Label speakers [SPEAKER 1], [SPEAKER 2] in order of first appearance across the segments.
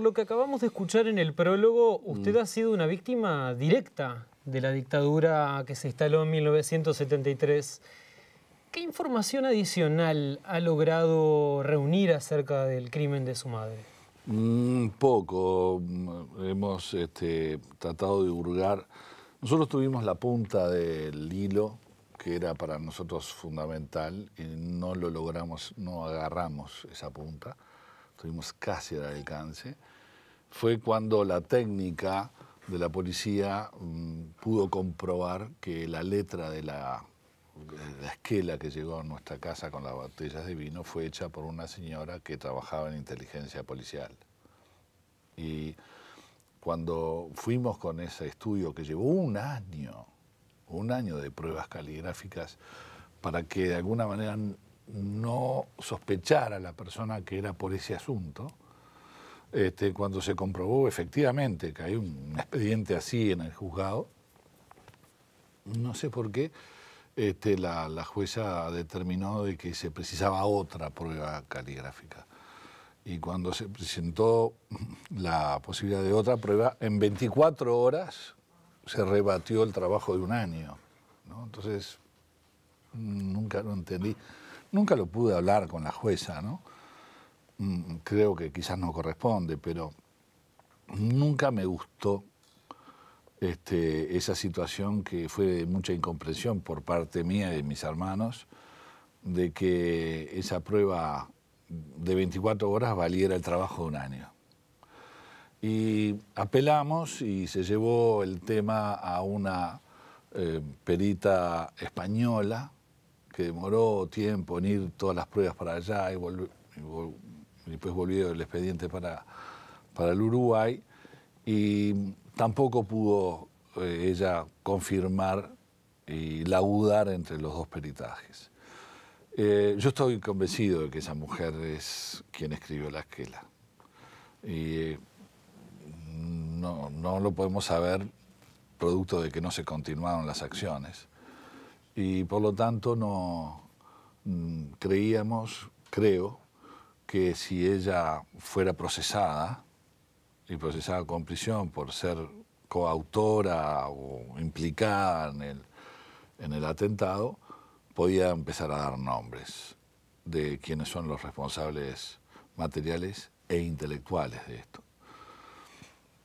[SPEAKER 1] lo que acabamos de escuchar en el prólogo, usted mm. ha sido una víctima directa de la dictadura que se instaló en 1973. ¿Qué información adicional ha logrado reunir acerca del crimen de su madre?
[SPEAKER 2] Mm, poco. Hemos este, tratado de hurgar. Nosotros tuvimos la punta del hilo, que era para nosotros fundamental, y no lo logramos, no agarramos esa punta. Tuvimos casi al alcance fue cuando la técnica de la policía mm, pudo comprobar que la letra de la, de la, esquela que llegó a nuestra casa con las botellas de vino fue hecha por una señora que trabajaba en inteligencia policial. Y cuando fuimos con ese estudio que llevó un año, un año de pruebas caligráficas, para que de alguna manera no sospechara la persona que era por ese asunto, este, cuando se comprobó efectivamente que hay un expediente así en el juzgado, no sé por qué este, la, jueza determinó de que se precisaba otra prueba caligráfica. Y cuando se presentó la posibilidad de otra prueba, en 24 horas se rebatió el trabajo de un año. Entonces, nunca lo entendí. Nunca lo pude hablar con la jueza, ¿no? Mm, creo que quizás no corresponde, pero nunca me gustó este, esa situación que fue de mucha incomprensión por parte mía y de mis hermanos, de que esa prueba de 24 horas valiera el trabajo de un año. Y apelamos y se llevó el tema a una eh, perita española que demoró tiempo en ir todas las pruebas para allá y, vol después volvió el expediente para, para el Uruguay, y tampoco pudo eh, ella confirmar y laudar entre los dos peritajes. Eh, yo estoy convencido de que esa mujer es quien escribió la esquela. Y eh, no, no lo podemos saber producto de que no se continuaron las acciones. Y por lo tanto no mm, creíamos, creo, que si ella fuera procesada, y procesada con prisión por ser coautora o implicada en el, atentado, podía empezar a dar nombres de quienes son los responsables materiales e intelectuales de esto.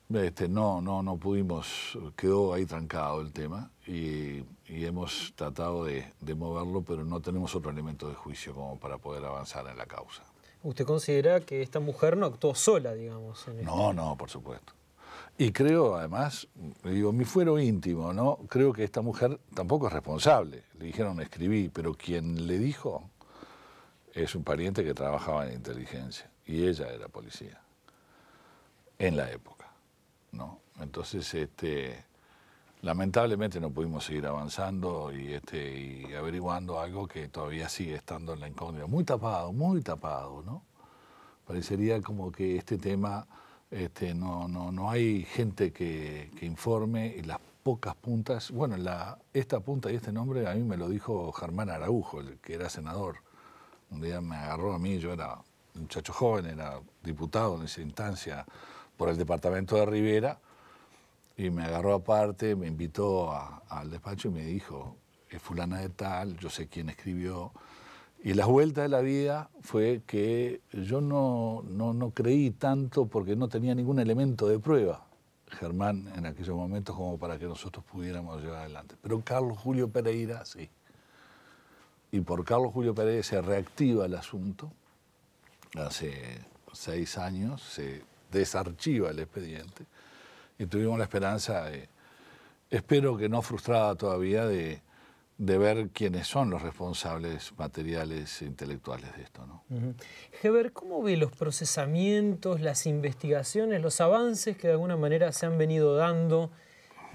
[SPEAKER 2] Este, no, no, no pudimos, quedó ahí trancado el tema y, hemos tratado de moverlo, pero no tenemos otro elemento de juicio como para poder avanzar en la causa
[SPEAKER 1] usted considera que esta mujer no actuó sola, digamos. En no,
[SPEAKER 2] no, por supuesto. Y creo, además, digo, mi fuero íntimo, ¿no? Creo que esta mujer tampoco es responsable. Le dijeron escribí, pero quien le dijo es un pariente que trabajaba en inteligencia y ella era policía en la época, ¿no? Entonces, este, Lamentablemente no pudimos seguir avanzando y, este, y averiguando algo que todavía sigue estando en la incógnita, muy tapado, muy tapado, ¿no? Parecería como que este tema este, no, no, hay gente que, informe y las pocas puntas, bueno, la, esta punta y este nombre a mí me lo dijo Germán Araujo, el que era senador. Un día me agarró a mí, yo era un muchacho joven, era diputado en esa instancia por el departamento de Rivera, y me agarró aparte, me invitó al despacho y me dijo, es fulana de tal, yo sé quién escribió. Y la vuelta de la vida fue que yo no, no, no creí tanto porque no tenía ningún elemento de prueba, Germán, en aquellos momentos como para que nosotros pudiéramos llevar adelante. Pero Carlos Julio Pereira sí. Y por Carlos Julio Pereira se reactiva el asunto. Hace seis años se desarchiva el expediente y tuvimos la esperanza espero que no frustrada todavía, de, ver quiénes son los responsables materiales e intelectuales de esto. ¿no?
[SPEAKER 1] Heber, ¿cómo ve los procesamientos, las investigaciones, los avances que de alguna manera se han venido dando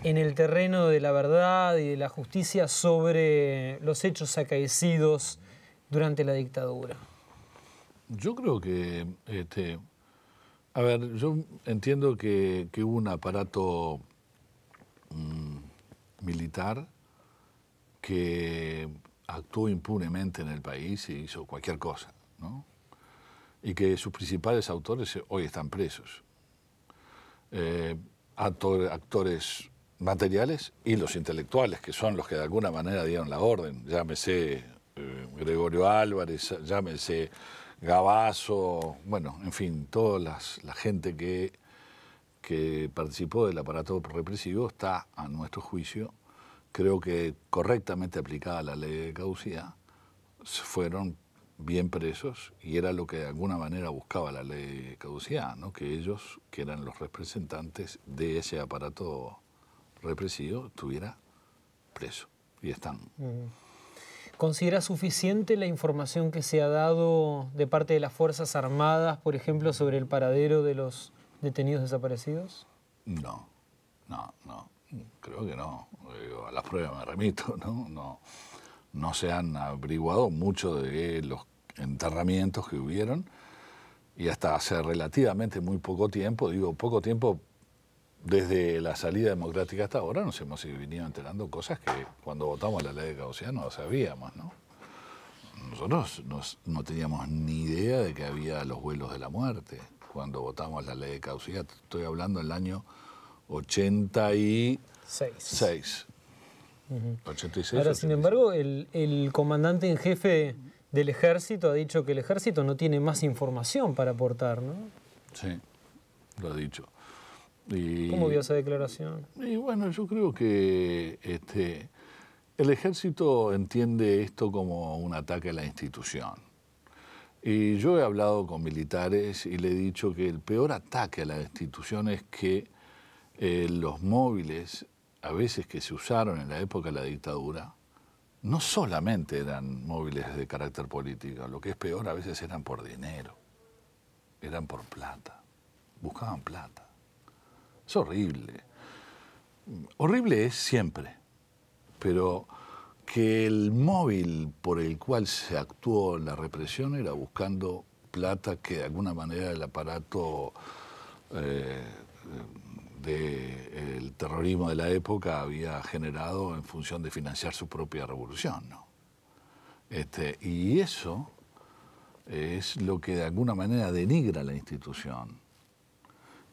[SPEAKER 1] en el terreno de la verdad y de la justicia sobre los hechos acaecidos durante la dictadura?
[SPEAKER 2] Yo creo que este, a ver, yo entiendo que, hubo un aparato mm, militar que actuó impunemente en el país y hizo cualquier cosa, ¿no? Y que sus principales autores hoy están presos. Eh, actores materiales y los intelectuales, que son los que de alguna manera dieron la orden. Llámese eh, Gregorio Álvarez, llámese Gabazo, bueno, en fin, toda las, la gente que, que participó del aparato represivo está, a nuestro juicio, creo que correctamente aplicada la ley de caducidad, fueron bien presos y era lo que de alguna manera buscaba la ley de caducidad, ¿no? que ellos, que eran los representantes de ese aparato represivo, estuviera preso y están.
[SPEAKER 1] ¿Considera suficiente la información que se ha dado de parte de las Fuerzas Armadas, por ejemplo, sobre el paradero de los detenidos desaparecidos?
[SPEAKER 2] No, no, no, creo que no. a las pruebas me remito, ¿no? No, no se han averiguado mucho de los enterramientos que hubieron y hasta hace relativamente muy poco tiempo, digo poco tiempo desde la salida democrática hasta ahora nos hemos venido enterando cosas que cuando votamos la ley de caucía no sabíamos, ¿no? Nosotros no teníamos ni idea de que había los vuelos de la muerte cuando votamos la ley de caucía. Estoy hablando del año 86. 86 Ahora, sin
[SPEAKER 1] embargo, el, el comandante en jefe del ejército ha dicho que el ejército no tiene más información para aportar, ¿no?
[SPEAKER 2] Sí, lo ha dicho. ¿Cómo vio
[SPEAKER 1] esa declaración?
[SPEAKER 2] Y bueno, yo creo que este, el ejército entiende esto como un ataque a la institución. Y yo he hablado con militares y le he dicho que el peor ataque a la institución es que eh, los móviles, a veces que se usaron en la época de la dictadura, no solamente eran móviles de carácter político, lo que es peor, a veces eran por dinero, eran por plata, buscaban plata. Es horrible. Horrible es siempre, pero que el móvil por el cual se actuó la represión era buscando plata que de alguna manera el aparato eh, del terrorismo de la época había generado en función de financiar su propia revolución. Este, y eso es lo que de alguna manera denigra la institución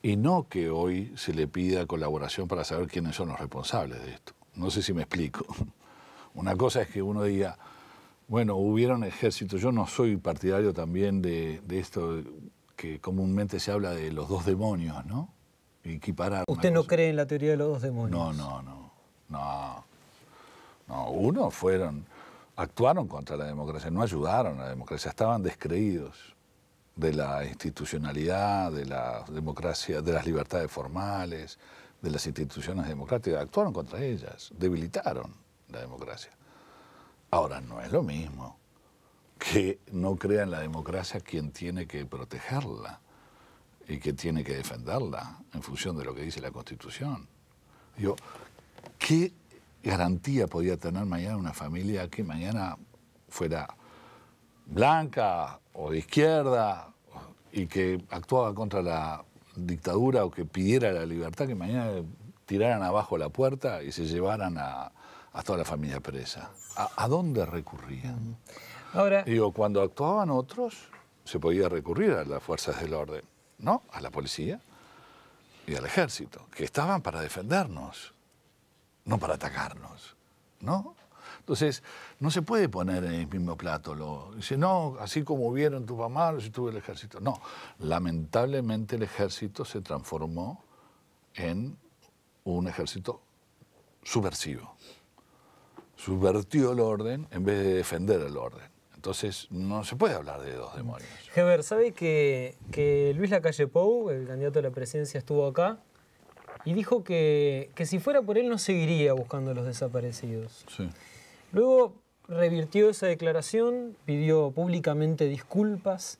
[SPEAKER 2] y no que hoy se le pida colaboración para saber quiénes son los responsables de esto. No sé si me explico. Una cosa es que uno diga, bueno, hubieron ejércitos, yo no soy partidario también de, esto que comúnmente se habla de los dos demonios, ¿no? Equiparar. ¿Usted no cree en la teoría de los dos demonios? No, no, no. No. No, uno fueron, actuaron contra la democracia, no ayudaron a la democracia, estaban descreídos de la institucionalidad, de la democracia, de las libertades formales, de las instituciones democráticas, actuaron contra ellas, debilitaron la democracia. Ahora, no es lo mismo que no crea en la democracia quien tiene que protegerla y que tiene que defenderla en función de lo que dice la Constitución. Yo, ¿qué garantía podía tener mañana una familia que mañana fuera blanca o de izquierda y que actuaba contra la dictadura o que pidiera la libertad, que mañana tiraran abajo la puerta y se llevaran a, toda la familia presa. ¿A, dónde recurrían? Mm. Ahora... Digo, cuando actuaban otros, se podía recurrir a las fuerzas del orden, ¿no? A la policía y al ejército, que estaban para defendernos, no para atacarnos, ¿no? Entonces, no se puede poner en el mismo plato. Lo, dice, no, así como hubieron tu mamá, yo tuve el ejército. No, lamentablemente el ejército se transformó en un ejército subversivo. Subvertió el orden en vez de defender el orden. Entonces, no se puede hablar de dos demonios.
[SPEAKER 1] Heber, ¿sabe que, Luis Lacalle Pou, el candidato a la presidencia, estuvo acá y dijo que, que si fuera por él no seguiría buscando a los desaparecidos? Sí. Luego revirtió esa declaración, pidió públicamente disculpas.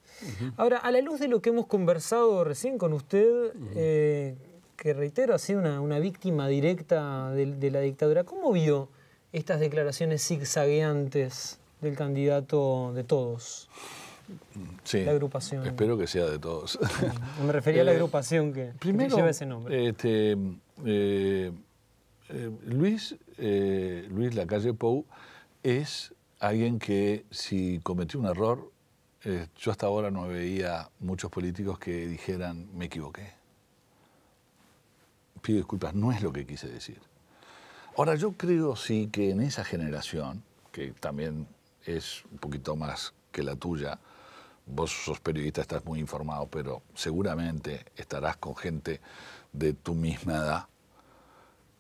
[SPEAKER 1] Ahora, a la luz de lo que hemos conversado recién con usted, eh, que reitero, ha sido una, víctima directa de, la dictadura, ¿cómo vio estas declaraciones zigzagueantes del candidato de todos?
[SPEAKER 2] Sí, la agrupación. Espero que sea de todos. Me refería a la eh, agrupación que, lleva ese nombre. Este, eh, Luis eh, Luis Lacalle Pou es alguien que si cometió un error, eh, yo hasta ahora no veía muchos políticos que dijeran me equivoqué. Pido disculpas, no es lo que quise decir. Ahora, yo creo sí que en esa generación, que también es un poquito más que la tuya, vos sos periodista, estás muy informado, pero seguramente estarás con gente de tu misma edad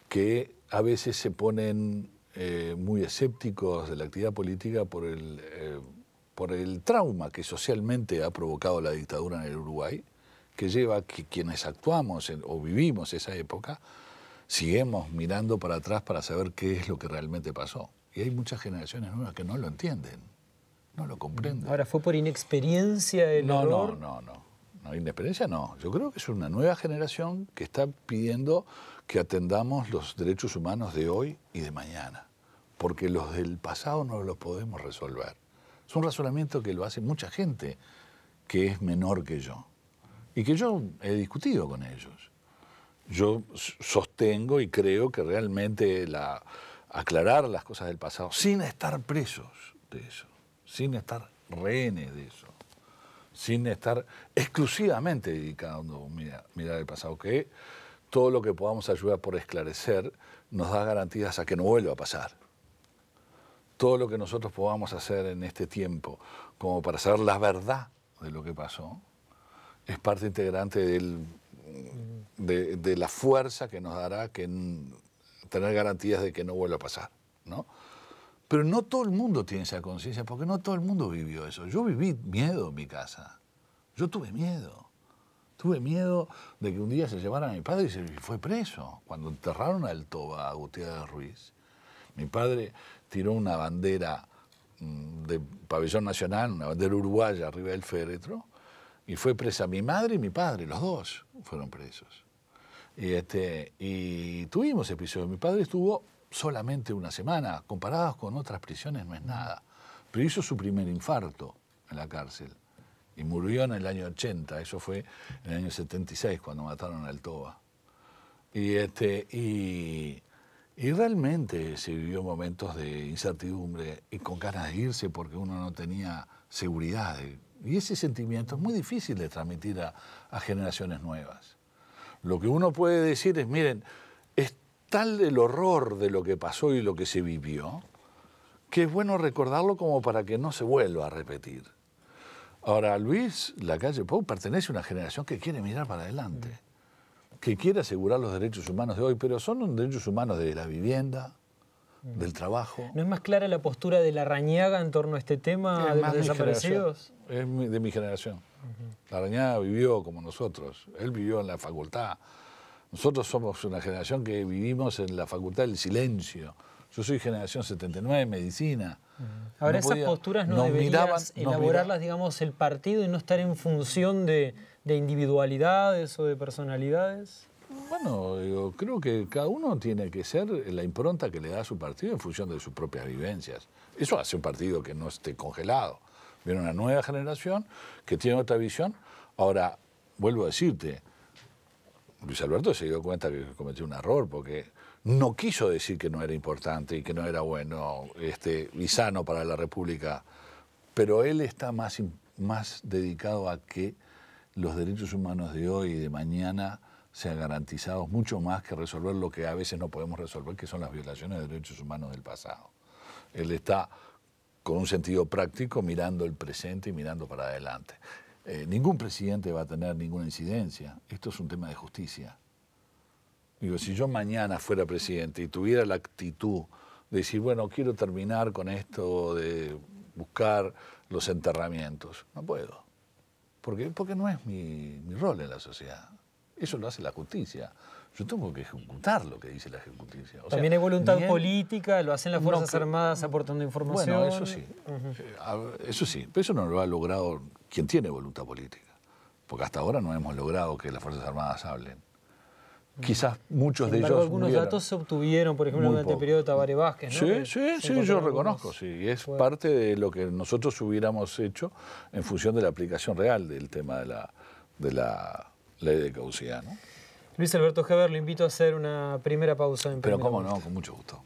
[SPEAKER 2] que a veces se ponen eh, muy escépticos de la actividad política por el, eh, por el trauma que socialmente ha provocado la dictadura en el Uruguay, que lleva a que quienes actuamos o vivimos esa época, sigamos mirando para atrás para saber qué es lo que realmente pasó. Y hay muchas generaciones nuevas que no lo entienden, no lo comprenden. Ahora, ¿fue por inexperiencia el No, no, no no, independencia no. Yo creo que es una nueva generación que está pidiendo que atendamos los derechos humanos de hoy y de mañana, porque los del pasado no los podemos resolver. Es un razonamiento que lo hace mucha gente que es menor que yo y que yo he discutido con ellos. Yo sostengo y creo que realmente la, aclarar las cosas del pasado sin estar presos de eso, sin estar rehenes de eso sin estar exclusivamente dedicado a mirar el pasado, que todo lo que podamos ayudar por esclarecer nos da garantías a que no vuelva a pasar. Todo lo que nosotros podamos hacer en este tiempo como para saber la verdad de lo que pasó, es parte integrante de, de, la fuerza que nos dará que, tener garantías de que no vuelva a pasar. ¿no? Pero no todo el mundo tiene esa conciencia, porque no todo el mundo vivió eso. Yo viví miedo en mi casa. Yo tuve miedo. Tuve miedo de que un día se llevaran a mi padre y se fue preso. Cuando enterraron al Toba a Gutiérrez Ruiz, mi padre tiró una bandera mm, de pabellón nacional, una bandera uruguaya arriba del féretro, y fue presa mi madre y mi padre, los dos fueron presos. Y, este, y tuvimos episodios. Mi padre estuvo solamente una semana, comparadas con otras prisiones no es nada. Pero hizo su primer infarto en la cárcel y murió en el año 80, eso fue en el año 76 cuando mataron al Toba. Y, este, y, realmente se vivió momentos de incertidumbre y con ganas de irse porque uno no tenía seguridad. Y ese sentimiento es muy difícil de transmitir a generaciones nuevas. Lo que uno puede decir es, miren, tal el horror de lo que pasó y lo que se vivió, que es bueno recordarlo como para que no se vuelva a repetir. Ahora, Luis la calle Pau pertenece a una generación que quiere mirar para adelante, que quiere asegurar los derechos humanos de hoy, pero son los derechos humanos de la vivienda, del trabajo. ¿No es más clara la postura de la
[SPEAKER 1] en torno a este tema de los desaparecidos?
[SPEAKER 2] Es de mi generación. La vivió como nosotros, él vivió en la facultad, nosotros somos una generación que vivimos en la facultad del silencio. Yo soy generación 79 medicina. Ahora, esas posturas no, deberías elaborarlas,
[SPEAKER 1] digamos, el partido y no estar en función de,
[SPEAKER 2] individualidades o de
[SPEAKER 1] personalidades.
[SPEAKER 2] Bueno, creo que cada uno tiene que ser la impronta que le da a su partido en función de sus propias vivencias. Eso hace un partido que no esté congelado. Viene una nueva generación que tiene otra visión. Ahora, vuelvo a decirte, Luis Alberto se dio cuenta que cometió un error porque no quiso decir que no era importante y que no era bueno este, y sano para la República, pero él está más, más dedicado a que los derechos humanos de hoy y de mañana sean garantizados mucho más que resolver lo que a veces no podemos resolver, que son las violaciones de derechos humanos del pasado. Él está con un sentido práctico mirando el presente y mirando para adelante. Eh, ningún presidente va a tener ninguna incidencia. Esto es un tema de justicia. Digo, si yo mañana fuera presidente y tuviera la actitud de decir, bueno, quiero terminar con esto de buscar los enterramientos, no puedo. Porque, porque no es mi, rol en la sociedad. Eso lo hace la justicia. Yo tengo que ejecutar lo que dice la
[SPEAKER 1] justicia. También hay voluntad política, lo hacen las Fuerzas
[SPEAKER 2] Armadas aportando información. Bueno, eso sí. Eh, eso sí, pero eso no lo ha logrado quien tiene voluntad política. Porque hasta ahora no hemos logrado que las Fuerzas Armadas hablen. Quizás muchos de ellos. Algunos datos
[SPEAKER 1] se obtuvieron, por ejemplo, durante el periodo de Tabaré Vázquez. ¿no? Sí, sí, sí, yo reconozco, sí.
[SPEAKER 2] Es parte de lo que nosotros hubiéramos hecho en función de la aplicación real del tema de la, de la ley de caucidad.
[SPEAKER 1] Luis Alberto Heber, lo invito a hacer una primera
[SPEAKER 2] pausa en Pero, cómo no, con mucho gusto.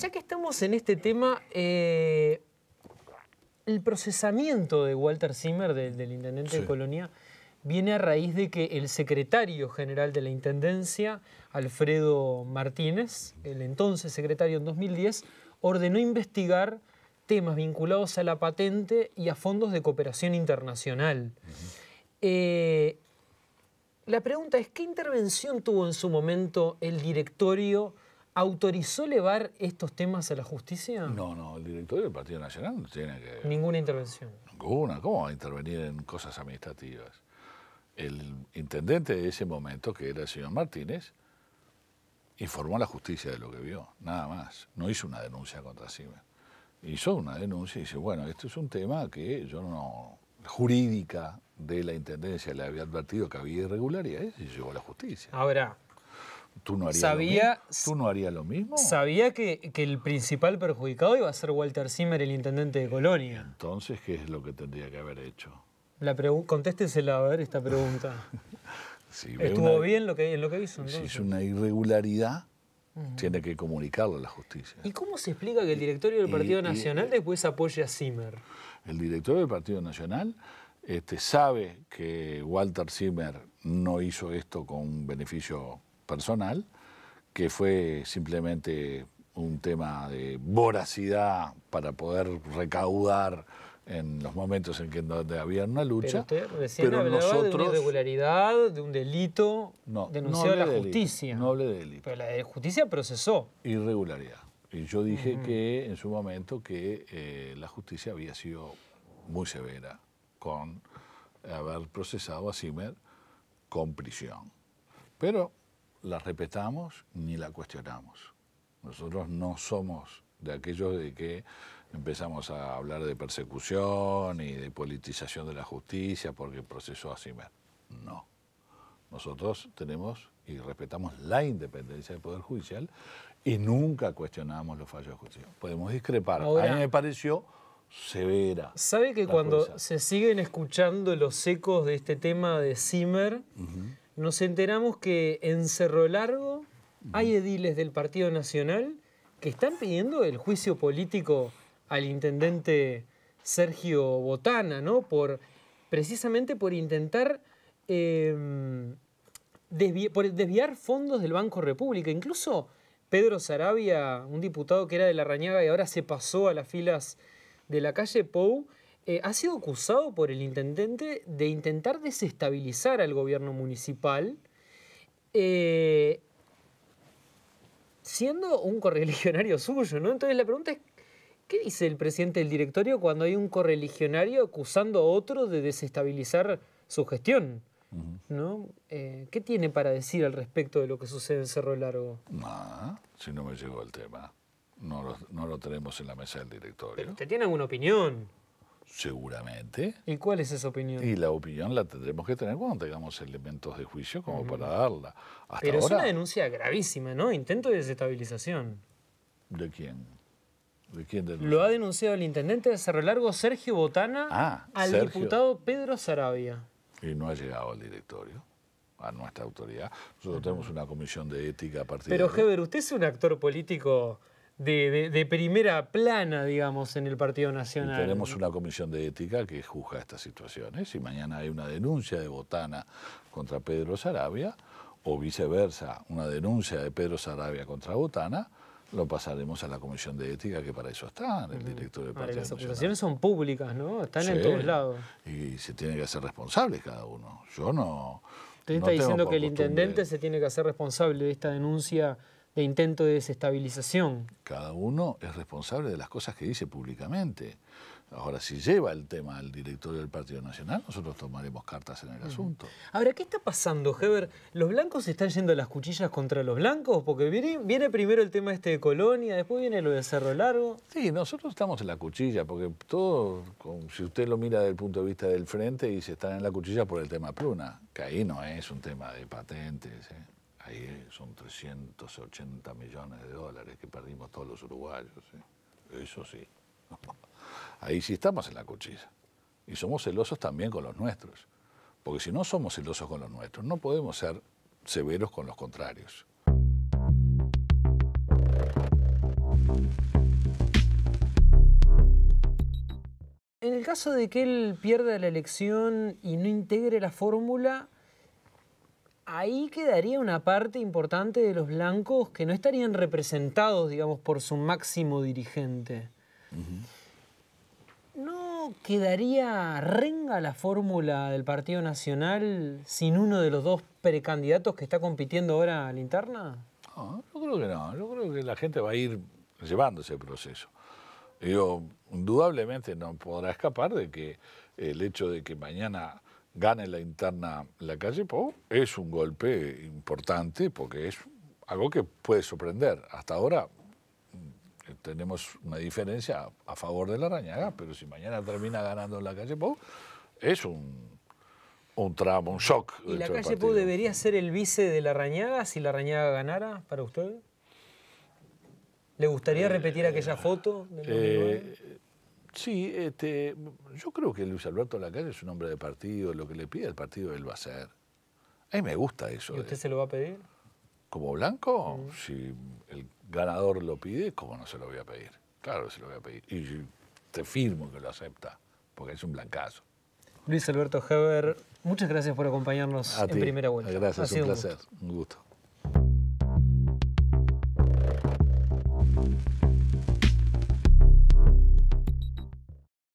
[SPEAKER 1] ya que estamos en este tema, eh, el procesamiento de Walter Zimmer, del intendente de Colonia, viene a raíz de que el secretario general de la Intendencia, Alfredo Martínez, el entonces secretario en 2010, ordenó investigar temas vinculados a la patente y a fondos de cooperación internacional. Eh, la pregunta es, ¿qué intervención tuvo en su momento el directorio
[SPEAKER 2] ¿Autorizó elevar estos temas a la justicia? No, no, el directorio del Partido Nacional no tiene que... Ninguna intervención. Ninguna, ¿cómo va a intervenir en cosas administrativas? El intendente de ese momento, que era el señor Martínez, informó a la justicia de lo que vio, nada más. No hizo una denuncia contra Siemens. Hizo una denuncia y dice, bueno, esto es un tema que yo no... jurídica de la Intendencia le había advertido que había irregularidades y llegó a la
[SPEAKER 1] justicia. Ahora,
[SPEAKER 2] ¿Tú no harías, lo, mismo? ¿Tú no haría lo mismo? Sabía
[SPEAKER 1] que, el principal perjudicado iba a ser Walter Zimmer, el intendente de
[SPEAKER 2] Colonia. Entonces, ¿qué es lo que tendría que haber hecho?
[SPEAKER 1] La a ver esta pregunta.
[SPEAKER 2] ¿Estuvo bien
[SPEAKER 1] lo que, en lo que hizo? Si es
[SPEAKER 2] una irregularidad, tiene que comunicarlo a la justicia.
[SPEAKER 1] ¿Y cómo se explica que el directorio del Partido Nacional eh, después apoye a Zimmer?
[SPEAKER 2] El directorio del Partido Nacional este, sabe que Walter Zimmer no hizo esto con beneficio personal, que fue simplemente un tema de voracidad para poder recaudar en los momentos en que donde había una lucha. Pero nosotros, de
[SPEAKER 1] irregularidad, de un delito no, denunciado a la justicia.
[SPEAKER 2] no de delito. Pero la justicia procesó. Irregularidad. Y yo dije que en su momento que eh, la justicia había sido muy severa con haber procesado a Zimmer con prisión. Pero la respetamos ni la cuestionamos. Nosotros no somos de aquellos de que empezamos a hablar de persecución y de politización de la justicia porque el proceso Zimmer. No. Nosotros tenemos y respetamos la independencia del Poder Judicial y nunca cuestionamos los fallos de justicia. Podemos discrepar. a mí me pareció severa.
[SPEAKER 1] ¿Sabe que cuando se siguen escuchando los ecos de este tema de Zimmer, nos enteramos que en Cerro Largo hay ediles del Partido Nacional que están pidiendo el juicio político al intendente Sergio Botana, ¿no? Por, precisamente por intentar em, desviar fondos del Banco República. Incluso Pedro Sarabia, un diputado que era de la Rañaga y ahora se pasó a las filas de la calle Pou, eh, ha sido acusado por el intendente de intentar desestabilizar al gobierno municipal, eh, siendo un correligionario suyo, ¿no? Entonces la pregunta es, ¿qué dice el presidente del directorio cuando hay un correligionario acusando a otro de desestabilizar su gestión? Eh, ¿Qué tiene para decir al respecto de lo que sucede en Cerro Largo?
[SPEAKER 2] si no me llegó el tema. No lo, tenemos en la mesa del directorio. ¿Pero usted tiene alguna opinión? Seguramente. ¿Y cuál es esa opinión? Y la opinión la tendremos que tener cuando tengamos elementos de juicio como para darla. Pero es una denuncia gravísima, ¿no?
[SPEAKER 1] Intento de desestabilización.
[SPEAKER 2] ¿De quién? ¿De quién
[SPEAKER 1] Lo ha denunciado el intendente de Cerro
[SPEAKER 2] Largo, Sergio Botana, ah, al diputado Pedro Sarabia. Y no ha llegado al directorio a nuestra autoridad. Nosotros tenemos una comisión de ética partir Pero, Heber,
[SPEAKER 1] usted es un actor político de, primera plana, digamos, en el Partido
[SPEAKER 2] Nacional. tenemos una comisión de ética que juzga estas situaciones. Si mañana hay una denuncia de Botana contra Pedro Sarabia, o viceversa, una denuncia de Pedro Sarabia contra Botana, lo pasaremos a la Comisión de Ética, que para eso está, el director del Partido Las acusaciones
[SPEAKER 1] son públicas, ¿no? Están en todos lados.
[SPEAKER 2] Y se tiene que hacer responsables cada uno. Yo no... Usted está diciendo que el intendente
[SPEAKER 1] se tiene que hacer responsable de esta denuncia
[SPEAKER 2] de intento de desestabilización. Cada uno es responsable de las cosas que dice públicamente. Ahora, si lleva el tema al directorio del Partido Nacional, nosotros tomaremos cartas en el asunto. Ahora, ¿qué está pasando, Heber? ¿Los blancos están yendo a las cuchillas contra los blancos? Porque viene, primero el tema este de Colonia, después viene lo de Cerro Largo. Sí, nosotros estamos en la cuchilla, porque todo, si usted lo mira desde el punto de vista del frente, dice, están en la cuchilla por el tema Pluna, que ahí no es un tema de patentes. ¿eh? ¿eh? son 380 millones de dólares que perdimos todos los uruguayos. ¿eh? Eso sí. Ahí sí estamos en la cuchilla. Y somos celosos también con los nuestros. Porque si no somos celosos con los nuestros, no podemos ser severos con los contrarios.
[SPEAKER 1] En el caso de que él pierda la elección y no integre la fórmula, ahí quedaría una parte importante de los blancos que no estarían representados, digamos, por su máximo dirigente. ¿No quedaría renga la fórmula del Partido Nacional sin uno de los dos precandidatos que está compitiendo ahora a la interna?
[SPEAKER 2] No, yo creo que no. Yo creo que la gente va a ir llevando ese proceso. Yo, indudablemente no podrá escapar de que el hecho de que mañana gane la interna la calle pau pues, es un golpe importante porque es algo que puede sorprender. Hasta ahora mm, tenemos una diferencia a favor de la arañaga pero si mañana termina ganando la calle pau pues, es un, un tramo, un shock. ¿Y la calle pues, Pau debería ser el vice de la arañaga si la
[SPEAKER 1] arañaga ganara para usted? ¿Le gustaría eh, repetir aquella eh, foto? Del eh,
[SPEAKER 2] Sí, este, yo creo que Luis Alberto Lacalle es un hombre de partido, lo que le pide el partido él va a hacer. A mí me gusta eso. ¿Y usted se lo va a pedir? ¿Como blanco? Mm. Si el ganador lo pide, ¿cómo no se lo voy a pedir? Claro que se lo voy a pedir. Y te firmo que lo acepta, porque es un blancazo.
[SPEAKER 1] Luis Alberto Heber, muchas gracias por acompañarnos en primera vuelta. Gracias, ha sido un placer,
[SPEAKER 2] Un gusto.